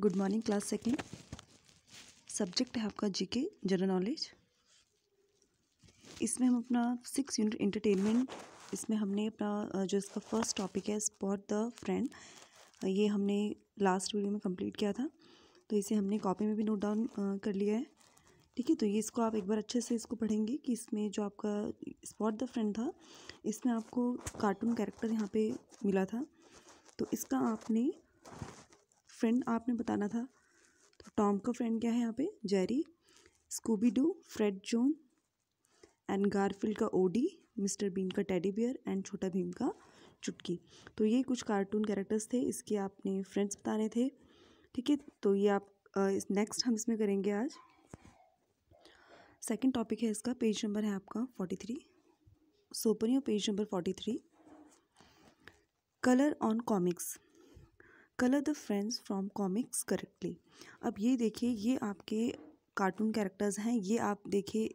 good morning class second subject है आपका GK general knowledge इसमें हम अपना सिक्स यूनिट इंटरटेनमेंट इसमें हमने अपना जो इसका फर्स्ट टॉपिक है स्पॉट द फ्रेंड ये हमने लास्ट वीडियो में कंप्लीट किया था तो इसे हमने कॉपी में भी नोट डाउन कर लिया है ठीक है तो ये इसको आप एक बार अच्छे से इसको पढ़ेंगे कि इसमें जो आपका स्पॉट द फ्रेंड था इसमें आपको कार्टून कैरेक्टर यहाँ पर मिला था तो इसका आपने फ्रेंड आपने बताना था तो टॉम का फ्रेंड क्या है यहाँ पे Jerry Scooby Doo Fred Jon and Garfield का ओडी मिस्टर बीन का teddy bear and Chhota Bheem का चुटकी तो ये कुछ कार्टून कैरेक्टर्स थे इसके आपने फ्रेंड्स बताने थे ठीक है तो ये आप इस नेक्स्ट हम इसमें करेंगे आज सेकंड टॉपिक है इसका पेज नंबर है आपका फोर्टी थ्री सोपनी page number forty three colour on comics colour the friends from comics correctly अब ये देखिए ये आपके कार्टून कैरेक्टर्स हैं ये आप देखिए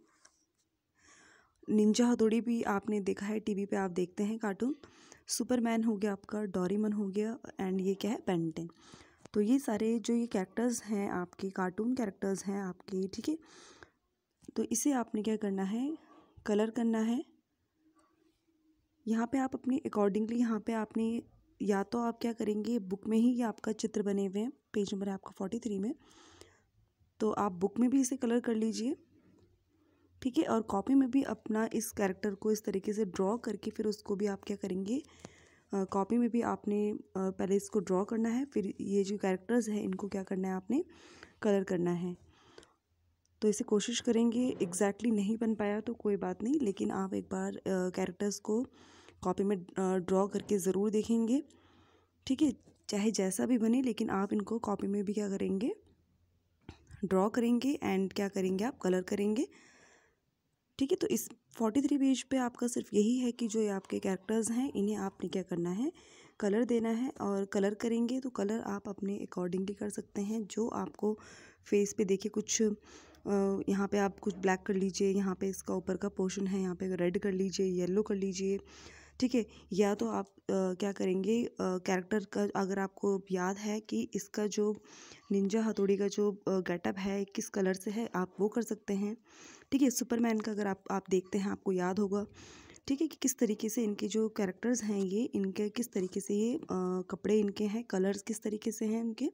निंजा हथोड़ी भी आपने देखा है टीवी पे आप देखते हैं कार्टून सुपरमैन हो गया आपका डॉरीमन हो गया एंड ये क्या है पेंटिंग तो ये सारे जो ये कैरेक्टर्स हैं आपके कार्टून कैरेक्टर्स हैं आपके ठीक है तो इसे आपने क्या करना है कलर करना है यहाँ पे आप अपने अकॉर्डिंगली यहाँ पे आपने या तो आप क्या करेंगे बुक में ही आपका चित्र बने हुए हैं पेज नंबर है आपका फोर्टी थ्री में तो आप बुक में भी इसे कलर कर लीजिए ठीक है और कॉपी में भी अपना इस कैरेक्टर को इस तरीके से ड्रॉ करके फिर उसको भी आप क्या करेंगे कॉपी में भी आपने पहले इसको ड्रॉ करना है फिर ये जो कैरेक्टर्स हैं इनको क्या करना है आपने कलर करना है तो इसे कोशिश करेंगे एग्जैक्टली exactly नहीं बन पाया तो कोई बात नहीं लेकिन आप एक बार कैरेक्टर्स को कॉपी में ड्रॉ करके ज़रूर देखेंगे ठीक है चाहे जैसा भी बने लेकिन आप इनको कॉपी में भी क्या करेंगे ड्रॉ करेंगे एंड क्या करेंगे आप कलर करेंगे ठीक है तो इस फोर्टी थ्री पेज पे आपका सिर्फ यही है कि जो ये आपके कैरेक्टर्स हैं इन्हें आपने क्या करना है कलर देना है और कलर करेंगे तो कलर आप अपने अकॉर्डिंगली कर सकते हैं जो आपको फेस पे देखिए कुछ यहाँ पे आप कुछ ब्लैक कर लीजिए यहाँ पे इसका ऊपर का पोर्शन है यहाँ पे रेड कर लीजिए येलो कर लीजिए ठीक है या तो आप आ, क्या करेंगे कैरेक्टर का अगर आपको याद है कि इसका जो निंजा हथौड़ी का जो गेटअप है किस कलर से है आप वो कर सकते हैं ठीक है सुपरमैन का अगर आप आप देखते हैं आपको याद होगा ठीक है कि किस तरीके से इनके जो कैरेक्टर्स हैं ये इनके किस तरीके से ये आ, कपड़े इनके हैं कलर्स किस तरीके से हैं इनके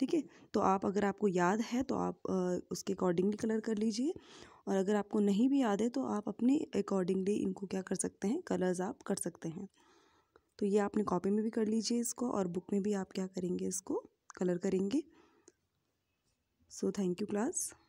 ठीक है तो आप अगर आपको याद है तो आप आ, उसके अकॉर्डिंगली कलर कर लीजिए और अगर आपको नहीं भी याद है तो आप अपने अकॉर्डिंगली इनको क्या कर सकते हैं कलर्स आप कर सकते हैं तो ये आपने कॉपी में भी कर लीजिए इसको और बुक में भी आप क्या करेंगे इसको कलर करेंगे सो थैंक यू क्लास